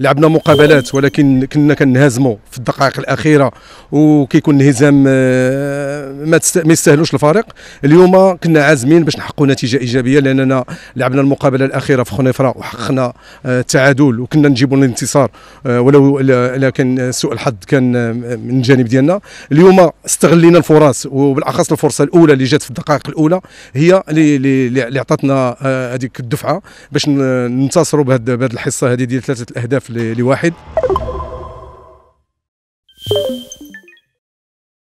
لعبنا مقابلات ولكن كنا كنهزموا في الدقائق الاخيره وكيكون الهزام آه، ما يستاهلوش الفريق اليوم كنا عازمين باش نحققوا نتيجه ايجابيه لاننا لعبنا المقابله الاخيره في خنيفره وحققنا التعادل آه، وكنا نجيبوا الانتصار آه، ولو لكن سوء الحظ كان من الجانب ديالنا اليوم استغلينا الفرص وبالاخص الفرصه الاولى اللي جات في الدقائق الاولى هي اللي عطاتنا هذيك الدفعه باش ننتصروا بهذه الحصه هذه ديال ثلاثه الاهداف لواحد